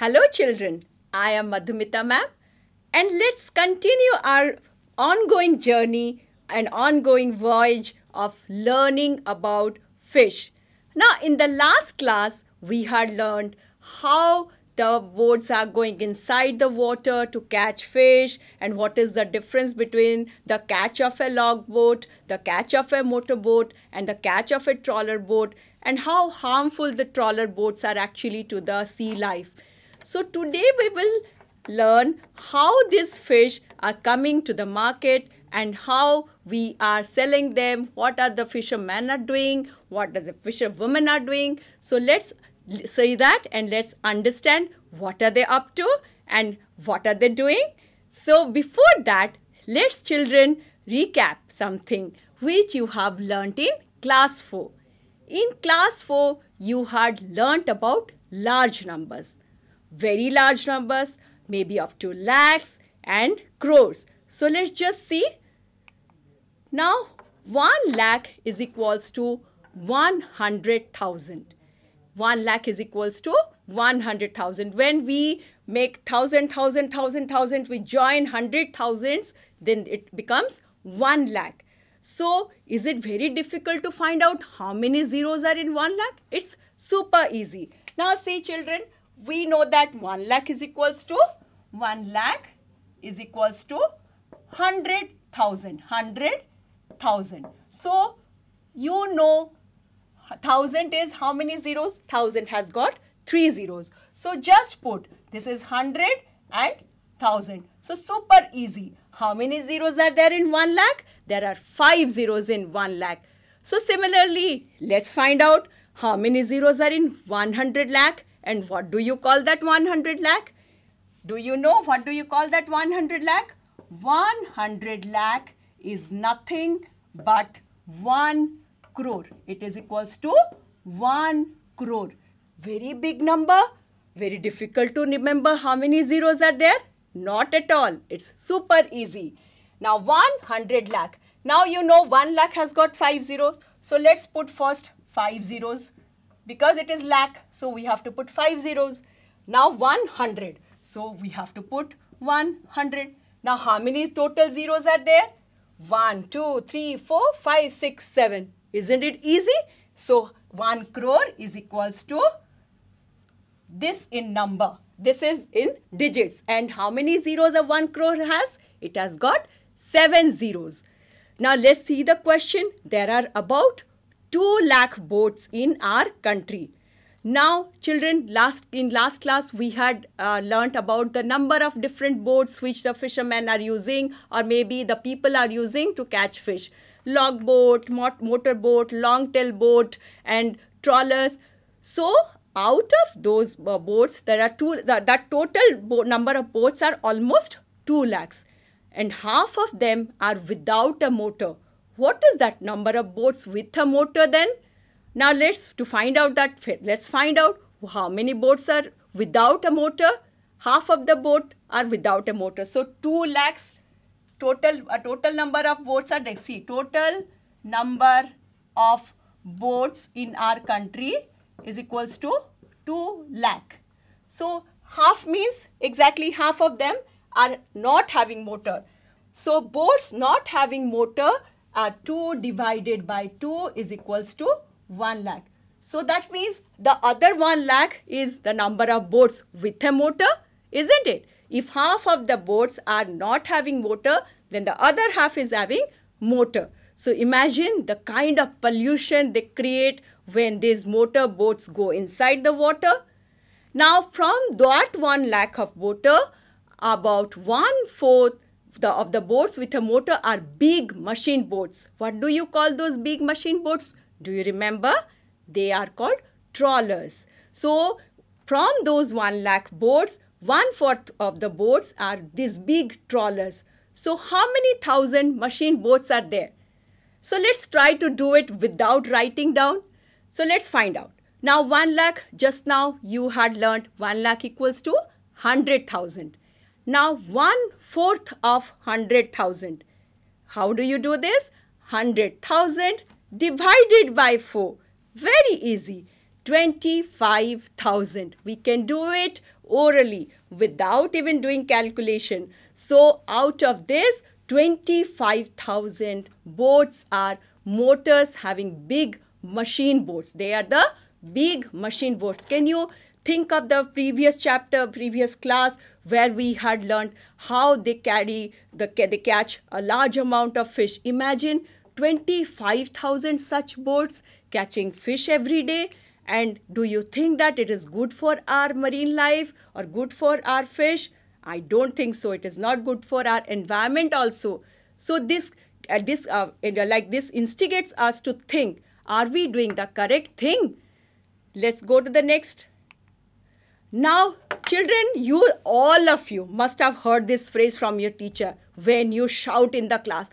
Hello children, I am Madhumita ma'am and let's continue our ongoing journey and ongoing voyage of learning about fish. Now in the last class we had learned how the boats are going inside the water to catch fish and what is the difference between the catch of a log boat, the catch of a motor boat and the catch of a trawler boat and how harmful the trawler boats are actually to the sea life so today we will learn how these fish are coming to the market and how we are selling them, what are the fishermen are doing, what does the fisherwomen are doing. So let's say that and let's understand what are they up to and what are they doing. So before that, let's children recap something which you have learnt in class 4. In class 4, you had learnt about large numbers very large numbers, maybe up to lakhs and crores. So let's just see. Now 1 lakh is equals to 100,000. 1 lakh is equals to 100,000. When we make thousand, thousand, thousand, thousand, we join hundred thousands, then it becomes 1 lakh. So is it very difficult to find out how many zeros are in 1 lakh? It's super easy. Now see children, we know that 1 lakh is equals to 1 lakh is equals to 100,000. 100,000. So, you know 1000 is how many zeros? 1000 has got 3 zeros. So, just put this is 100 and 1000. So, super easy. How many zeros are there in 1 lakh? There are 5 zeros in 1 lakh. So, similarly, let's find out how many zeros are in 100 lakh. And what do you call that 100 lakh? Do you know what do you call that 100 lakh? 100 lakh is nothing but 1 crore. It is equals to 1 crore. Very big number. Very difficult to remember how many zeros are there? Not at all. It's super easy. Now 100 lakh. Now you know 1 lakh has got 5 zeros. So let's put first 5 zeros because it is lakh, so we have to put five zeros. Now 100, so we have to put 100. Now how many total zeros are there? 1, 2, 3, 4, 5, 6, 7. Isn't it easy? So 1 crore is equals to this in number. This is in digits. And how many zeros a 1 crore has? It has got 7 zeros. Now let's see the question. There are about 2 lakh boats in our country. Now, children, last in last class we had uh, learnt about the number of different boats which the fishermen are using or maybe the people are using to catch fish. Log boat, mot motor boat, long tail boat and trawlers. So, out of those uh, boats, there are two, that total number of boats are almost 2 lakhs and half of them are without a motor what is that number of boats with a motor then? Now let's to find out that let's find out how many boats are without a motor. Half of the boat are without a motor. So 2 lakhs total a total number of boats are see total number of boats in our country is equals to 2 lakh. So half means exactly half of them are not having motor. So boats not having motor uh, 2 divided by 2 is equals to 1 lakh. So that means the other 1 lakh is the number of boats with a motor, isn't it? If half of the boats are not having motor, then the other half is having motor. So imagine the kind of pollution they create when these motor boats go inside the water. Now from that 1 lakh of water, about one-fourth the, of the boats with a motor are big machine boats. What do you call those big machine boats? Do you remember? They are called trawlers. So from those 1 lakh boats, one-fourth of the boats are these big trawlers. So how many thousand machine boats are there? So let's try to do it without writing down. So let's find out. Now 1 lakh, just now you had learned 1 lakh equals to 100,000. Now, one fourth of 100,000. How do you do this? 100,000 divided by 4. Very easy. 25,000. We can do it orally without even doing calculation. So out of this 25,000 boats are motors having big machine boats. They are the big machine boats. Can you Think of the previous chapter, previous class where we had learned how they carry, the, they catch a large amount of fish. Imagine 25,000 such boats catching fish every day. And do you think that it is good for our marine life or good for our fish? I don't think so. It is not good for our environment also. So this, uh, this uh, like this instigates us to think, are we doing the correct thing? Let's go to the next now, children, you all of you must have heard this phrase from your teacher when you shout in the class.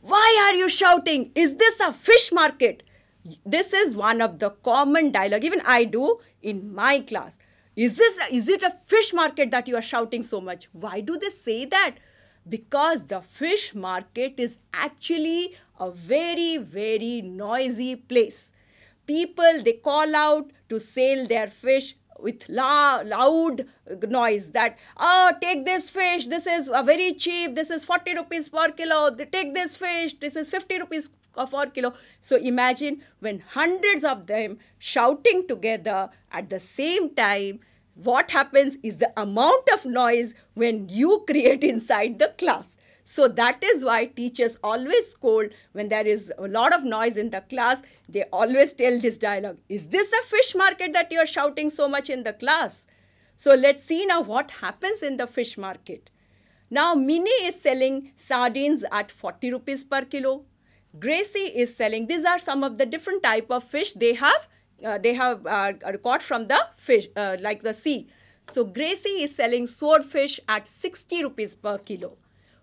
Why are you shouting? Is this a fish market? This is one of the common dialogue. Even I do in my class. Is this is it a fish market that you are shouting so much? Why do they say that? Because the fish market is actually a very, very noisy place. People they call out to sell their fish with la- loud noise that, oh, take this fish, this is uh, very cheap, this is 40 rupees per kilo, take this fish, this is 50 rupees per kilo. So imagine when hundreds of them shouting together at the same time, what happens is the amount of noise when you create inside the class. So that is why teachers always scold when there is a lot of noise in the class. They always tell this dialogue, is this a fish market that you're shouting so much in the class? So let's see now what happens in the fish market. Now Mini is selling sardines at 40 rupees per kilo. Gracie is selling, these are some of the different type of fish they have, uh, they have uh, caught from the fish, uh, like the sea. So Gracie is selling swordfish at 60 rupees per kilo.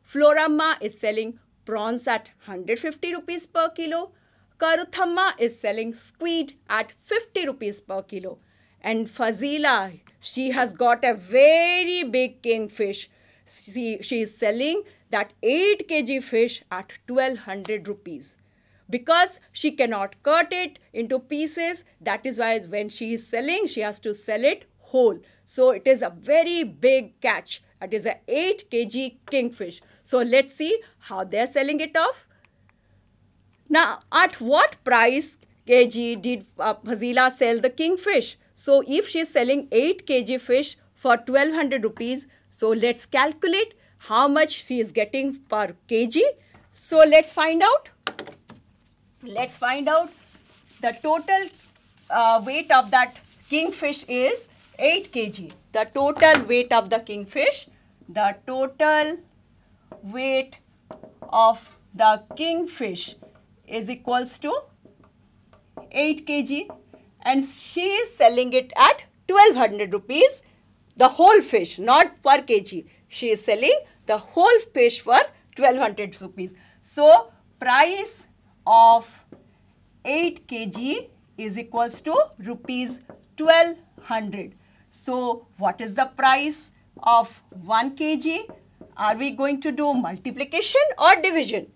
Florama is selling prawns at 150 rupees per kilo. Karuthamma is selling squid at 50 rupees per kilo. And Fazila, she has got a very big kingfish. She, she is selling that 8 kg fish at 1200 rupees. Because she cannot cut it into pieces, that is why when she is selling, she has to sell it whole. So it is a very big catch. It is a 8 kg kingfish. So let's see how they're selling it off. Now, at what price kg did uh, sell the kingfish? So if she's selling 8 kg fish for 1200 rupees, so let's calculate how much she is getting per kg. So let's find out. Let's find out the total uh, weight of that kingfish is 8 kg. The total weight of the kingfish, the total weight of the kingfish is equals to 8 kg and she is selling it at 1200 rupees the whole fish not per kg she is selling the whole fish for 1200 rupees so price of 8 kg is equals to rupees 1200 so what is the price of 1 kg are we going to do multiplication or division?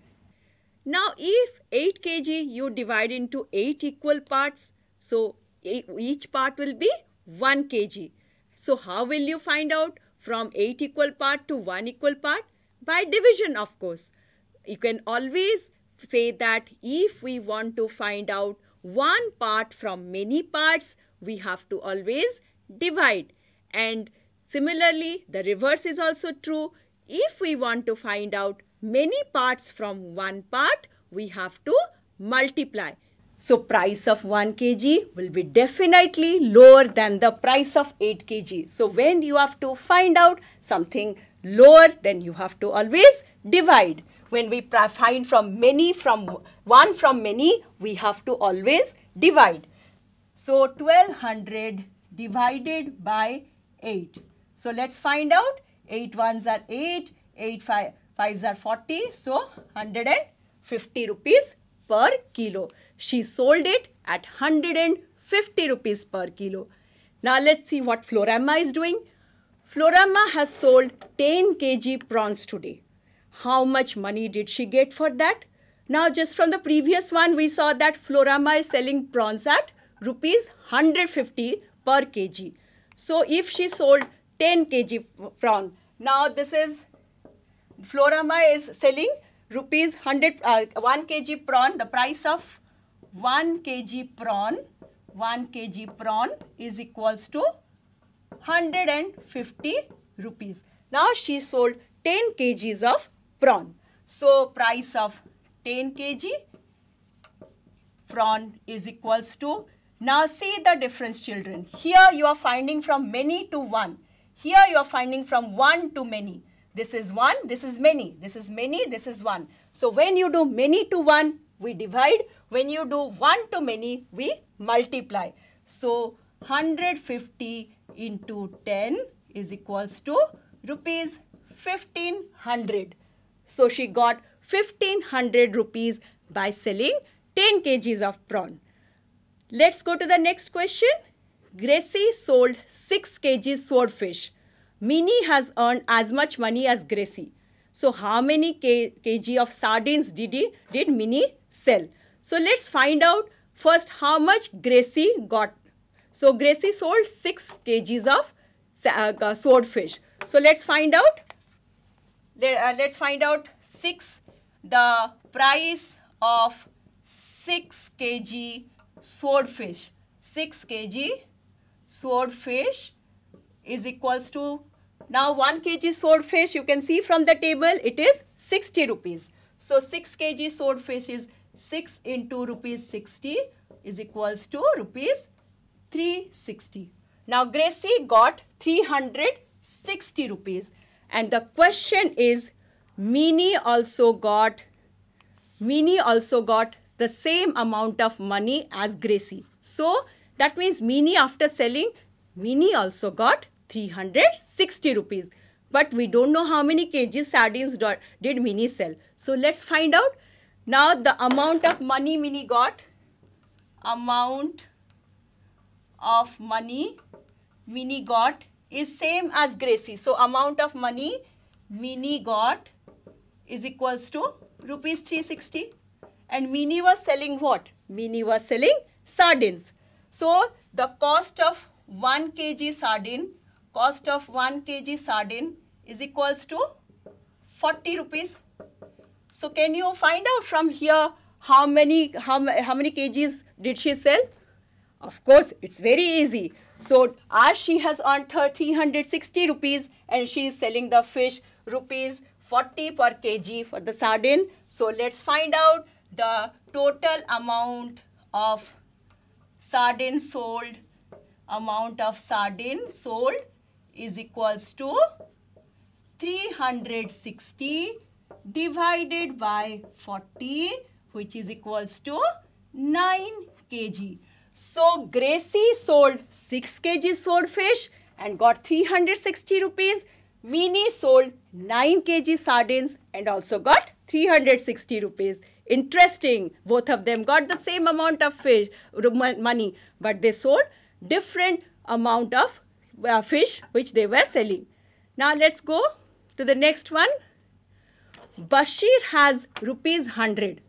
Now, if 8 kg you divide into 8 equal parts, so each part will be 1 kg. So, how will you find out from 8 equal part to 1 equal part? By division, of course. You can always say that if we want to find out one part from many parts, we have to always divide. And similarly, the reverse is also true if we want to find out many parts from one part, we have to multiply. So price of 1 kg will be definitely lower than the price of 8 kg. So when you have to find out something lower, then you have to always divide. When we find from many, from one from many, we have to always divide. So 1200 divided by 8. So let's find out 8 ones are 8, 8 are 40. So 150 rupees per kilo. She sold it at 150 rupees per kilo. Now let's see what Florama is doing. Florama has sold 10 kg prawns today. How much money did she get for that? Now just from the previous one we saw that Florama is selling prawns at rupees 150 per kg. So if she sold 10 kg prawn. Now this is, Florama is selling rupees 100, uh, 1 kg prawn, the price of 1 kg prawn, 1 kg prawn is equals to 150 rupees. Now she sold 10 kgs of prawn. So price of 10 kg prawn is equals to. Now see the difference children. Here you are finding from many to one. Here you are finding from one to many. This is one, this is many, this is many, this is one. So when you do many to one, we divide. When you do one to many, we multiply. So 150 into 10 is equals to rupees 1500. So she got 1500 rupees by selling 10 kgs of prawn. Let's go to the next question. Gracie sold 6 kg swordfish. Minnie has earned as much money as Gracie. So how many kg of sardines did, he, did Minnie sell? So let's find out first how much Gracie got. So Gracie sold 6 kgs of uh, swordfish. So let's find out. Uh, Let, us find out 6 the price of 6 kg swordfish. 6 kg swordfish is equals to now 1 kg swordfish you can see from the table it is 60 rupees. So 6 kg swordfish is 6 into rupees 60 is equals to rupees 360. Now Gracie got 360 rupees and the question is Mini also got Mini also got the same amount of money as Gracie. So that means Mini after selling, Mini also got 360 rupees. But we don't know how many kg sardines did Mini sell. So let's find out. Now the amount of money Mini got. Amount of money Mini got is same as Gracie. So amount of money Mini got is equals to rupees 360. And Mini was selling what? Mini was selling sardines. So the cost of 1 kg sardine, cost of 1 kg sardine is equals to 40 rupees. So can you find out from here how many, how, how many kgs did she sell? Of course, it's very easy. So as she has earned 360 rupees and she is selling the fish rupees 40 per kg for the sardine. So let's find out the total amount of sardine sold amount of sardine sold is equals to 360 divided by 40 which is equals to 9 kg. So Gracie sold 6 kg swordfish and got 360 rupees. Minnie sold 9 kg sardines and also got 360 rupees. Interesting. Both of them got the same amount of fish, money, but they sold different amount of uh, fish which they were selling. Now let's go to the next one. Bashir has rupees 100.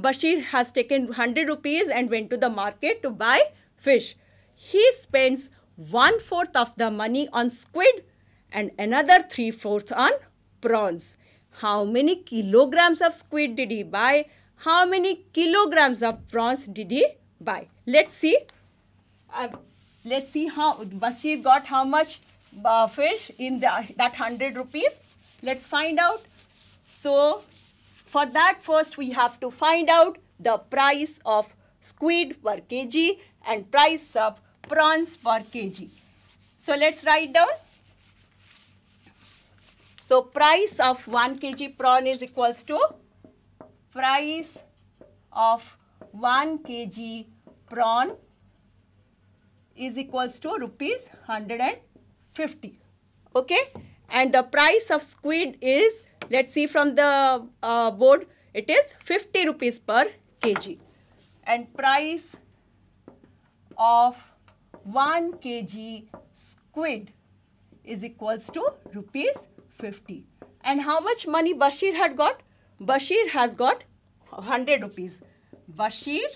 Bashir has taken 100 rupees and went to the market to buy fish. He spends one fourth of the money on squid and another three fourth on prawns. How many kilograms of squid did he buy? how many kilograms of prawns did he buy? Let's see. Uh, let's see how was got how much uh, fish in the, that 100 rupees. Let's find out. So for that first we have to find out the price of squid per kg and price of prawns per kg. So let's write down. So price of 1 kg prawn is equals to price of 1 kg prawn is equals to rupees 150 okay and the price of squid is let's see from the uh, board it is 50 rupees per kg and price of 1 kg squid is equals to rupees 50 and how much money Bashir had got Bashir has got 100 rupees. Bashir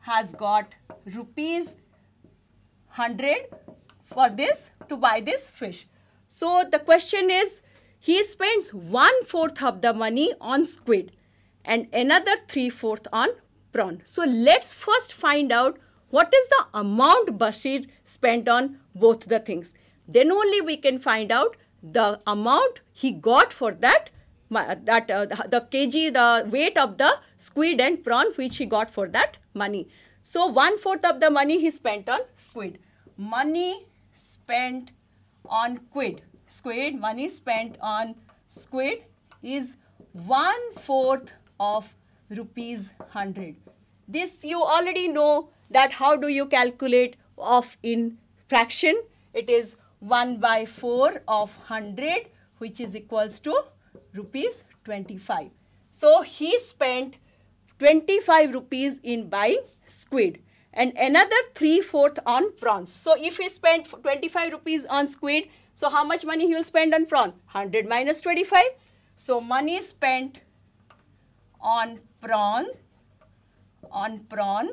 has got rupees 100 for this to buy this fish. So the question is he spends one fourth of the money on squid and another three fourth on prawn. So let's first find out what is the amount Bashir spent on both the things. Then only we can find out the amount he got for that uh, that uh, the kg, the weight of the squid and prawn which he got for that money. So one fourth of the money he spent on squid. Money spent on quid. Squid, money spent on squid is one fourth of rupees 100. This you already know that how do you calculate of in fraction. It is 1 by 4 of 100 which is equals to rupees 25. So he spent 25 rupees in buying squid and another 3 fourth on prawns. So if he spent 25 rupees on squid, so how much money he will spend on prawn? 100 minus 25. So money spent on prawn on prawn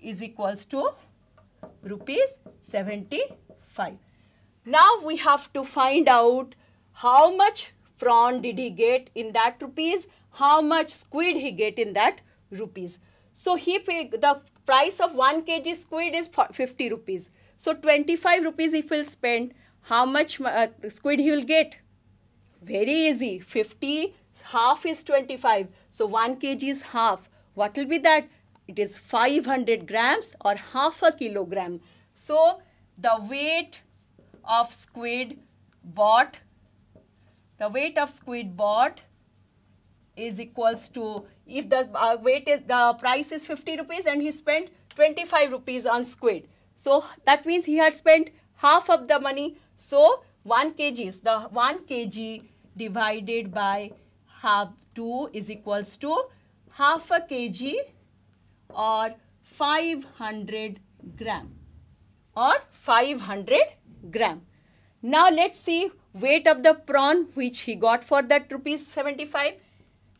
is equals to rupees 75. Now we have to find out how much prawn did he get in that rupees, how much squid he get in that rupees. So he paid the price of 1 kg squid is 50 rupees. So 25 rupees if he'll spend, how much uh, squid he will get? Very easy, 50, half is 25. So 1 kg is half. What will be that? It is 500 grams or half a kilogram. So the weight of squid bought the weight of squid bought is equals to if the uh, weight is the price is 50 rupees and he spent 25 rupees on squid so that means he had spent half of the money so 1 kg is the 1 kg divided by half 2 is equals to half a kg or 500 gram or 500 gram now let's see weight of the prawn which he got for that rupees 75.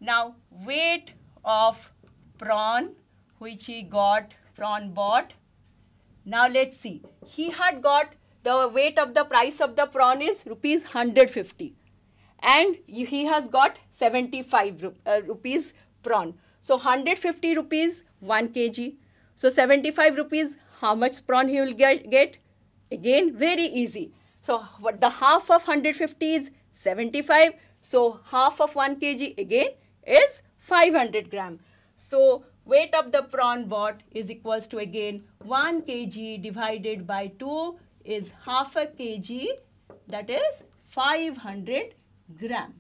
Now weight of prawn which he got, prawn bought. Now let's see. He had got the weight of the price of the prawn is rupees 150 and he has got 75 uh, rupees prawn. So 150 rupees 1 kg. So 75 rupees how much prawn he will get? Again very easy so the half of 150 is 75. So half of 1 kg again is 500 gram. So weight of the prawn bought is equals to again 1 kg divided by 2 is half a kg that is 500 gram.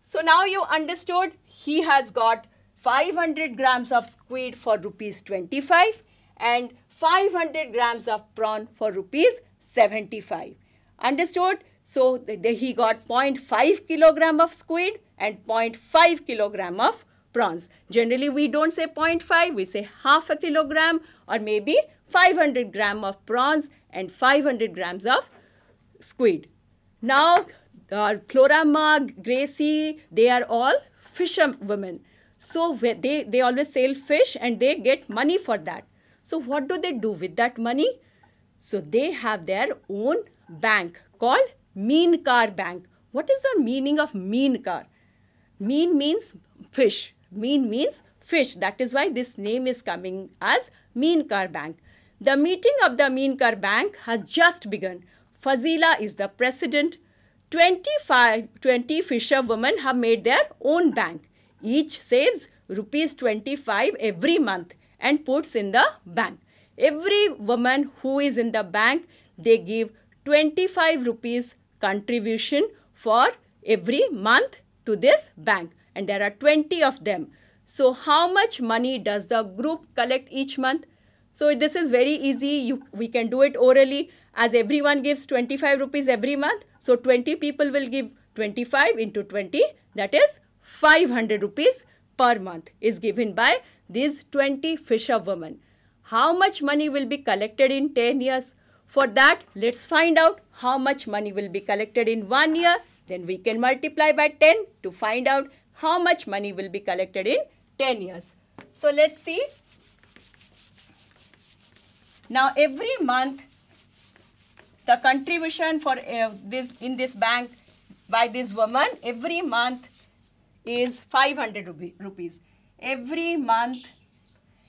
So now you understood he has got 500 grams of squid for rupees 25 and 500 grams of prawn for rupees 75. Understood? So he got 0.5 kilogram of squid and 0.5 kilogram of prawns. Generally, we don't say 0.5, we say half a kilogram or maybe 500 gram of prawns and 500 grams of squid. Now, uh, Chlorama, Gracie, they are all fisherwomen. So they, they always sell fish and they get money for that. So what do they do with that money? So they have their own bank called mean car bank. What is the meaning of mean car? Mean means fish. Mean means fish. That is why this name is coming as mean car bank. The meeting of the mean car bank has just begun. Fazila is the president. 25, 20 fisherwomen have made their own bank. Each saves rupees 25 every month and puts in the bank. Every woman who is in the bank, they give 25 rupees contribution for every month to this bank and there are 20 of them. So how much money does the group collect each month? So this is very easy. You, we can do it orally as everyone gives 25 rupees every month. So 20 people will give 25 into 20 that is 500 rupees per month is given by these 20 fisherwomen. How much money will be collected in 10 years? For that, let's find out how much money will be collected in one year. Then we can multiply by 10 to find out how much money will be collected in 10 years. So let's see. Now every month, the contribution for uh, this in this bank by this woman every month is 500 rupees. Every month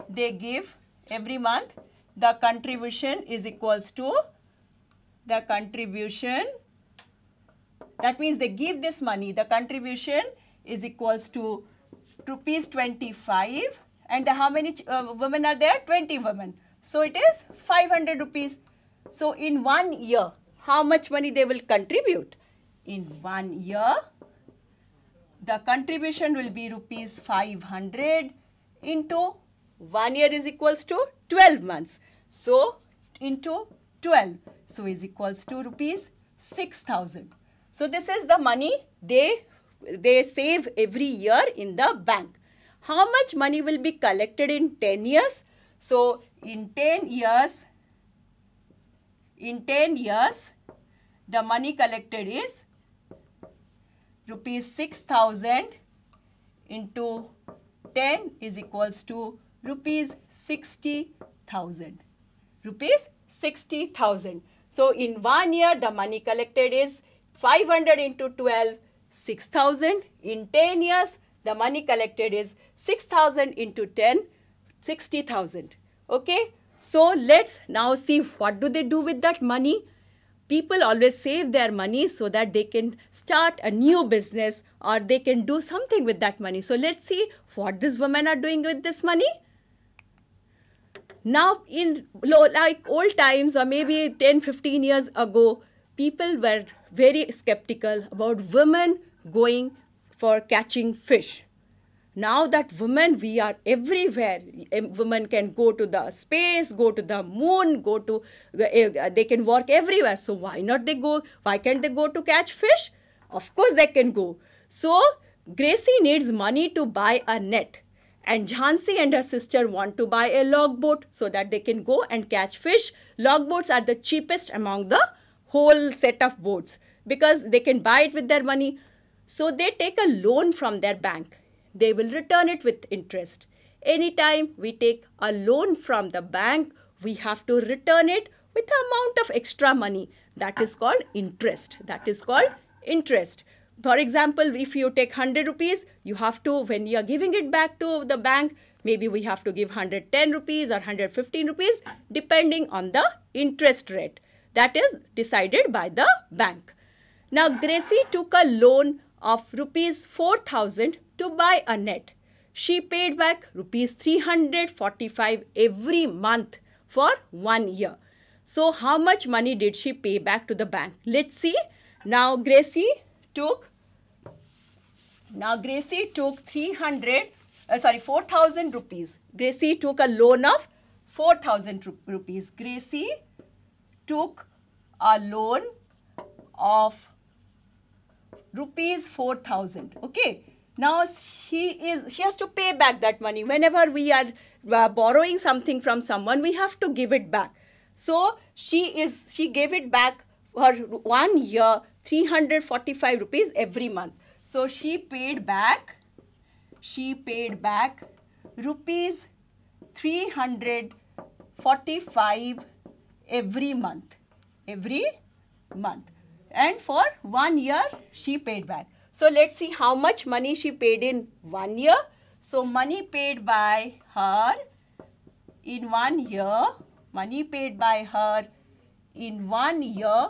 they give, every month the contribution is equals to the contribution that means they give this money the contribution is equals to rupees 25 and how many uh, women are there 20 women so it is 500 rupees so in one year how much money they will contribute in one year the contribution will be rupees 500 into one year is equals to 12 months. So into 12. So is equals two rupees 6,000. So this is the money they, they save every year in the bank. How much money will be collected in 10 years? So in 10 years, in 10 years, the money collected is rupees 6000 into 10 is equals to rupees 60,000. Rupees 60,000. So in one year, the money collected is 500 into 12, 6,000. In 10 years, the money collected is 6,000 into 10, 60,000. Okay. So let's now see what do they do with that money. People always save their money so that they can start a new business or they can do something with that money. So let's see what these women are doing with this money. Now, in like old times or maybe 10, 15 years ago, people were very skeptical about women going for catching fish. Now that women, we are everywhere. Women can go to the space, go to the moon, go to, eh, eh, they can work everywhere. So why not they go? Why can't they go to catch fish? Of course they can go. So Gracie needs money to buy a net. And Jhansi and her sister want to buy a log boat so that they can go and catch fish. Log boats are the cheapest among the whole set of boats because they can buy it with their money. So they take a loan from their bank. They will return it with interest. Anytime we take a loan from the bank, we have to return it with amount of extra money. That is called interest. That is called interest for example, if you take 100 rupees, you have to, when you are giving it back to the bank, maybe we have to give 110 rupees or 115 rupees depending on the interest rate. That is decided by the bank. Now, Gracie took a loan of rupees 4000 to buy a net. She paid back rupees 345 every month for one year. So, how much money did she pay back to the bank? Let's see. Now, Gracie took, now Gracie took 300, uh, sorry, 4,000 rupees. Gracie took a loan of 4,000 rupees. Gracie took a loan of rupees 4,000. Okay. Now she is, she has to pay back that money. Whenever we are uh, borrowing something from someone, we have to give it back. So she is, she gave it back for one year 345 rupees every month. So she paid back, she paid back rupees 345 every month, every month. And for one year, she paid back. So let's see how much money she paid in one year. So money paid by her in one year, money paid by her in one year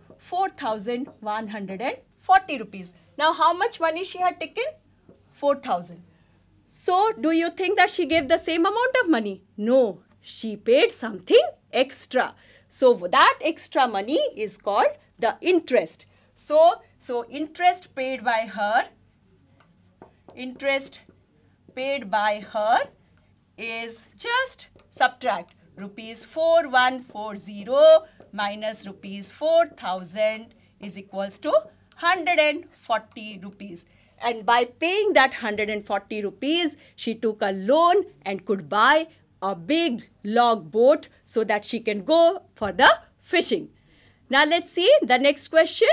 4140 rupees. Now how much money she had taken? 4000. So do you think that she gave the same amount of money? No, she paid something extra. So that extra money is called the interest. So, so interest paid by her, interest paid by her is just subtract rupees 4140 minus rupees 4000 is equals to 140 rupees. And by paying that 140 rupees, she took a loan and could buy a big log boat so that she can go for the fishing. Now let's see the next question.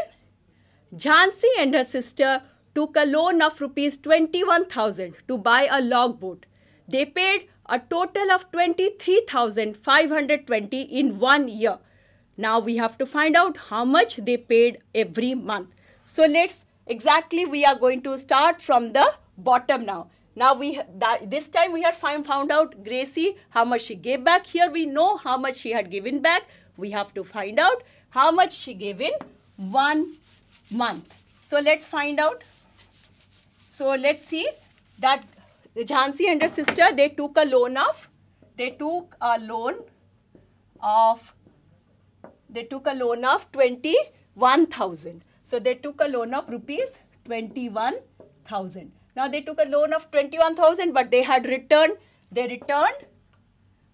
Jhansi and her sister took a loan of rupees 21,000 to buy a log boat. They paid a total of 23,520 in one year. Now we have to find out how much they paid every month. So let's exactly we are going to start from the bottom now. Now we that, this time we have find, found out Gracie how much she gave back. Here we know how much she had given back. We have to find out how much she gave in one month. So let's find out. So let's see that Jhansi and her sister, they took a loan of, they took a loan of, they took a loan of 21,000. So they took a loan of rupees 21,000. Now they took a loan of 21,000 but they had returned, they returned,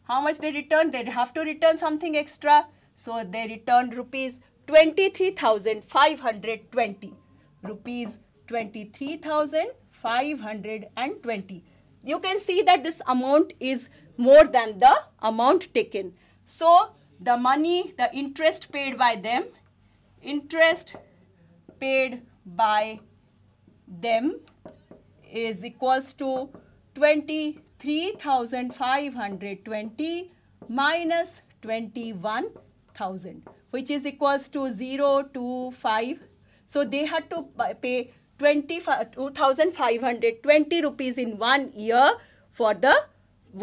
how much they returned? They have to return something extra. So they returned rupees 23,520. Rupees 23,520 you can see that this amount is more than the amount taken. So the money, the interest paid by them, interest paid by them is equals to 23,520 minus 21,000 which is equals to 0 to 5. So they had to pay Twenty five two 2520 rupees in one year for the,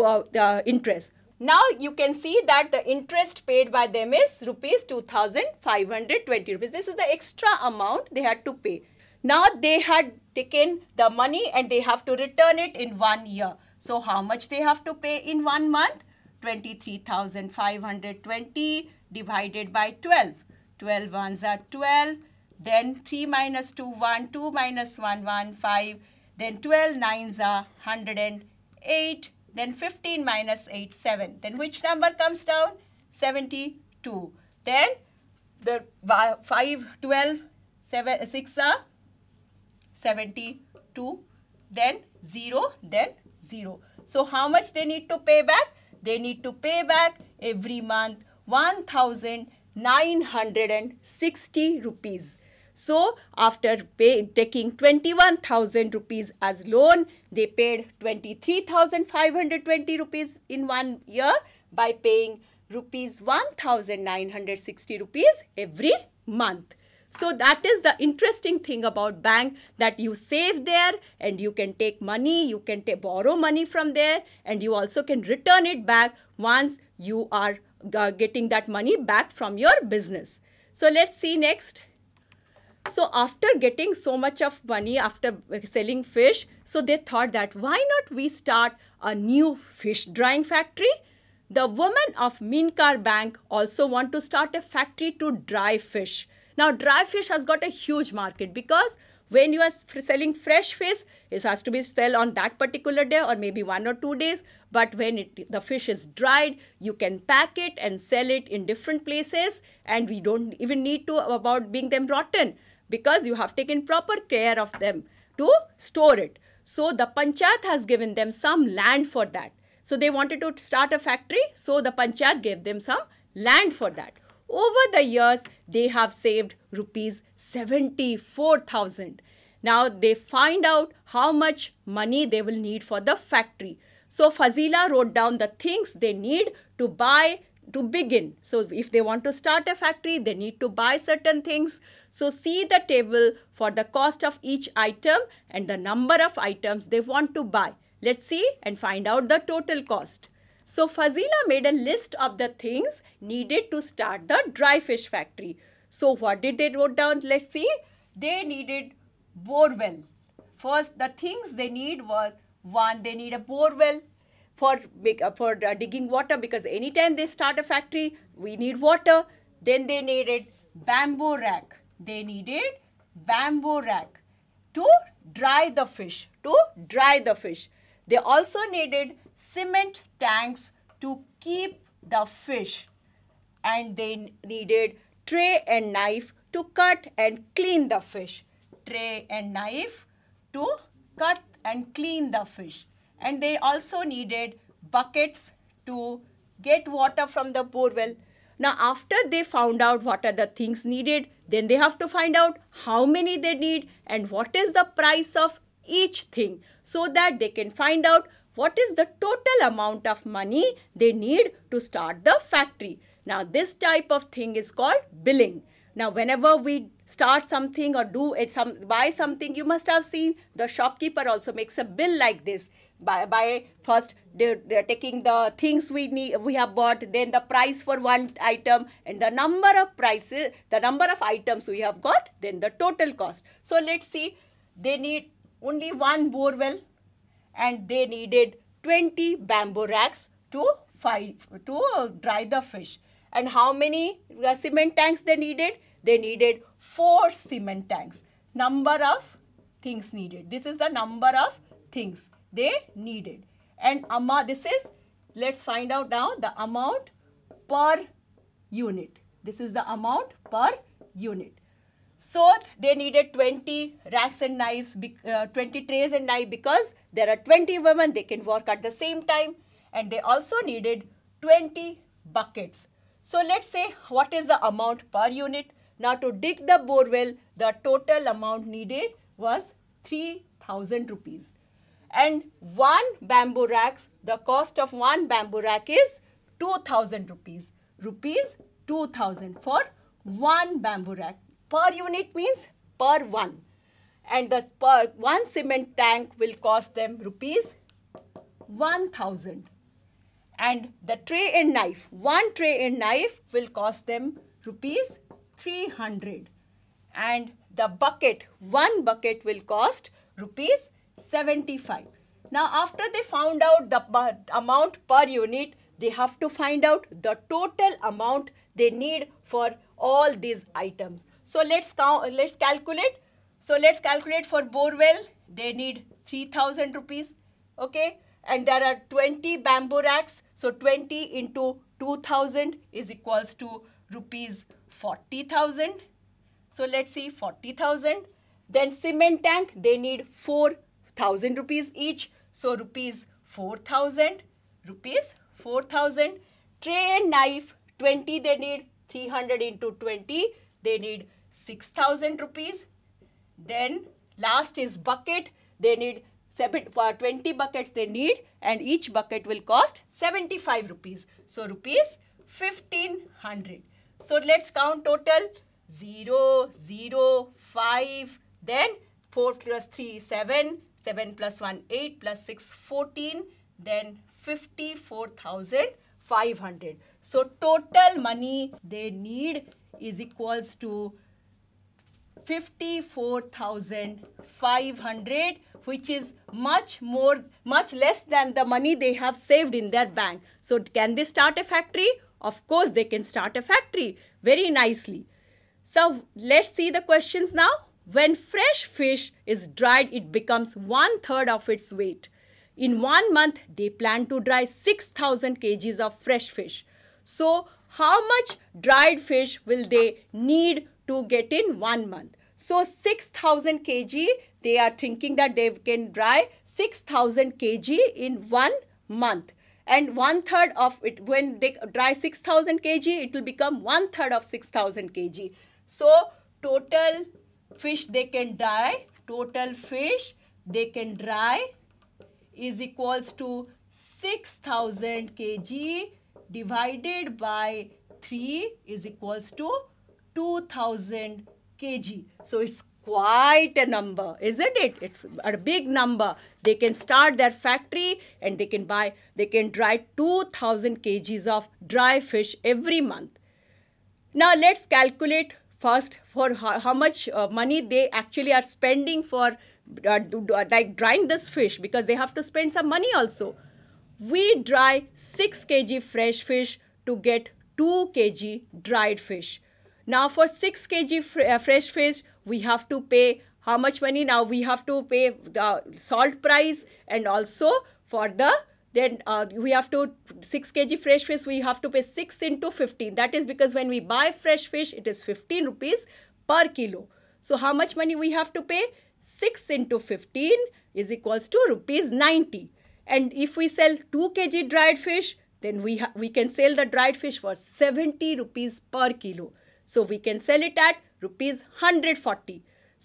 uh, the interest. Now you can see that the interest paid by them is rupees 2520 rupees. This is the extra amount they had to pay. Now they had taken the money and they have to return it in one year. So how much they have to pay in one month? 23,520 divided by 12. Twelve ones are 12. Then 3 minus 2, 1. 2 minus 1, 1, 5. Then 12 nines are 108. Then 15 minus 8, 7. Then which number comes down? 72. Then the 5, 12, 7, 6 are 72. Then 0, then 0. So how much they need to pay back? They need to pay back every month 1960 rupees. So after pay, taking 21,000 rupees as loan, they paid 23,520 rupees in one year by paying rupees 1,960 rupees every month. So that is the interesting thing about bank that you save there and you can take money, you can borrow money from there and you also can return it back once you are uh, getting that money back from your business. So let's see next. So after getting so much of money after uh, selling fish, so they thought that why not we start a new fish drying factory? The women of Minkar Bank also want to start a factory to dry fish. Now dry fish has got a huge market because when you are selling fresh fish, it has to be sold on that particular day or maybe one or two days. But when it, the fish is dried, you can pack it and sell it in different places and we don't even need to about being them rotten because you have taken proper care of them to store it. So the panchayat has given them some land for that. So they wanted to start a factory, so the panchayat gave them some land for that. Over the years, they have saved rupees 74,000. Now they find out how much money they will need for the factory. So Fazila wrote down the things they need to buy to begin. So if they want to start a factory, they need to buy certain things. So see the table for the cost of each item and the number of items they want to buy. Let's see and find out the total cost. So Fazila made a list of the things needed to start the dry fish factory. So what did they wrote down? Let's see. They needed borewell. First, the things they need was one, they need a borewell for, uh, for uh, digging water because anytime they start a factory, we need water. Then they needed bamboo rack they needed bamboo rack to dry the fish, to dry the fish. They also needed cement tanks to keep the fish and they needed tray and knife to cut and clean the fish. Tray and knife to cut and clean the fish. And they also needed buckets to get water from the borewell. Now, after they found out what are the things needed, then they have to find out how many they need and what is the price of each thing so that they can find out what is the total amount of money they need to start the factory. Now, this type of thing is called billing. Now, whenever we start something or do it, some, buy something, you must have seen the shopkeeper also makes a bill like this by, by first they taking the things we need we have bought then the price for one item and the number of prices the number of items we have got then the total cost so let's see they need only one borewell and they needed 20 bamboo racks to five, to dry the fish and how many uh, cement tanks they needed they needed four cement tanks number of things needed this is the number of things they needed. And ama, this is, let's find out now the amount per unit. This is the amount per unit. So they needed 20 racks and knives, uh, 20 trays and knife because there are 20 women, they can work at the same time. And they also needed 20 buckets. So let's say what is the amount per unit. Now to dig the borewell, the total amount needed was 3000 rupees and one bamboo racks, the cost of one bamboo rack is 2000 rupees. Rupees 2000 for one bamboo rack. Per unit means per one. And the per one cement tank will cost them rupees 1000. And the tray and knife, one tray and knife will cost them rupees 300. And the bucket, one bucket will cost rupees 75. Now after they found out the amount per unit, they have to find out the total amount they need for all these items. So let's count, let's calculate. So let's calculate for borewell, they need 3000 rupees, okay? And there are 20 bamboo racks, so 20 into 2000 is equals to rupees 40,000. So let's see 40,000. Then cement tank, they need 4 1000 rupees each. So rupees 4000, rupees 4000. Tray and knife 20 they need 300 into 20 they need 6000 rupees. Then last is bucket they need seven, for 20 buckets they need and each bucket will cost 75 rupees. So rupees 1500. So let's count total 0, 0, 5, then 4 plus 3, 7, 7 plus 1, 8 plus 6, 14, then 54,500. So total money they need is equals to 54,500 which is much more, much less than the money they have saved in their bank. So can they start a factory? Of course they can start a factory very nicely. So let's see the questions now. When fresh fish is dried, it becomes one third of its weight. In one month, they plan to dry 6,000 kgs of fresh fish. So, how much dried fish will they need to get in one month? So, 6,000 kg, they are thinking that they can dry 6,000 kg in one month. And one third of it, when they dry 6,000 kg, it will become one third of 6,000 kg. So, total fish they can dry total fish they can dry is equals to 6000 kg divided by 3 is equals to 2000 kg. So it's quite a number, isn't it? It's a big number. They can start their factory and they can buy, they can dry 2000 kgs of dry fish every month. Now let's calculate first for how, how much uh, money they actually are spending for uh, uh, like drying this fish because they have to spend some money also. We dry 6 kg fresh fish to get 2 kg dried fish. Now for 6 kg fr uh, fresh fish, we have to pay how much money? Now we have to pay the salt price and also for the then uh, we have to 6 kg fresh fish we have to pay 6 into 15 that is because when we buy fresh fish it is 15 rupees per kilo so how much money we have to pay 6 into 15 is equals to rupees 90 and if we sell 2 kg dried fish then we we can sell the dried fish for 70 rupees per kilo so we can sell it at rupees 140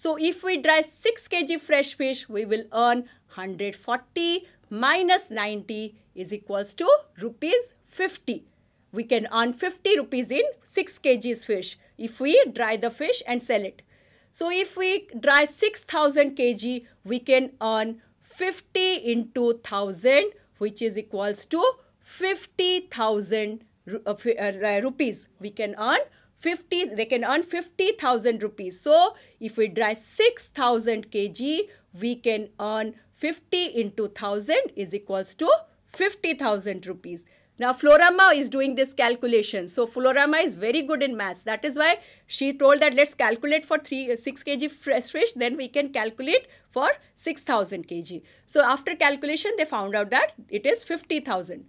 so if we dry 6 kg fresh fish we will earn 140 minus 90 is equals to rupees 50. We can earn 50 rupees in 6 kgs fish if we dry the fish and sell it. So if we dry 6000 kg, we can earn 50 into 1000 which is equals to 50,000 uh, uh, uh, rupees. We can earn 50, they can earn 50,000 rupees. So if we dry 6,000 kg, we can earn 50 into 1000 is equals to 50,000 rupees. Now, Florama is doing this calculation. So, Florama is very good in maths. That is why she told that let's calculate for three, uh, 6 kg fresh fish, then we can calculate for 6,000 kg. So, after calculation, they found out that it is 50,000.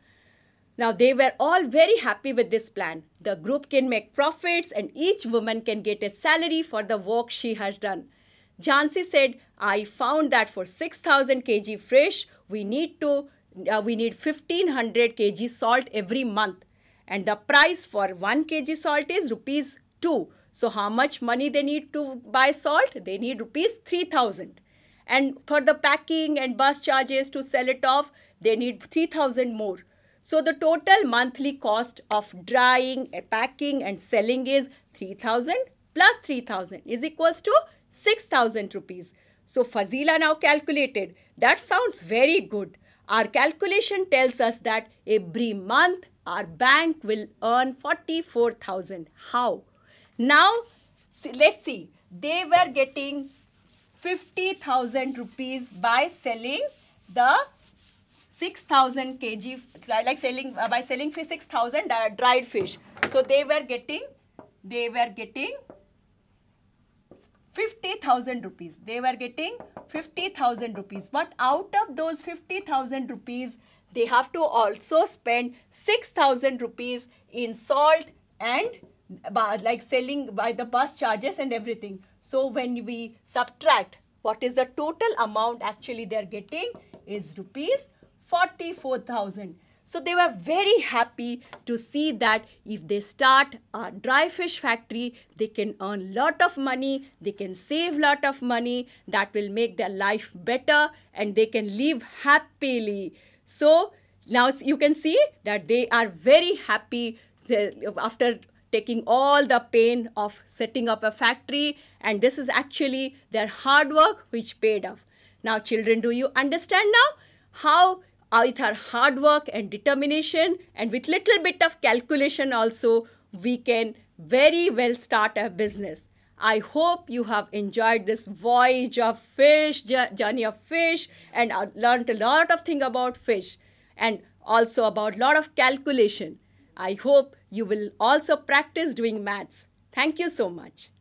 Now, they were all very happy with this plan. The group can make profits and each woman can get a salary for the work she has done. Jansi said, I found that for 6,000 kg fish, we need to uh, we need 1500 kg salt every month and the price for 1 kg salt is rupees 2 so how much money they need to buy salt they need rupees 3000 and for the packing and bus charges to sell it off they need 3000 more so the total monthly cost of drying packing and selling is 3000 plus 3000 is equals to 6,000 rupees. So Fazila now calculated. That sounds very good. Our calculation tells us that every month our bank will earn 44,000. How? Now, let's see. They were getting 50,000 rupees by selling the 6,000 kg, like selling, uh, by selling 6,000 uh, dried fish. So they were getting, they were getting 50,000 rupees. They were getting 50,000 rupees. But out of those 50,000 rupees, they have to also spend 6,000 rupees in salt and uh, like selling by the bus charges and everything. So when we subtract what is the total amount actually they are getting is rupees 44,000. So they were very happy to see that if they start a dry fish factory, they can earn lot of money, they can save lot of money, that will make their life better and they can live happily. So now you can see that they are very happy after taking all the pain of setting up a factory and this is actually their hard work which paid off. Now children, do you understand now how with our hard work and determination and with little bit of calculation also, we can very well start a business. I hope you have enjoyed this voyage of fish, journey of fish and uh, learned a lot of thing about fish and also about lot of calculation. I hope you will also practice doing maths. Thank you so much.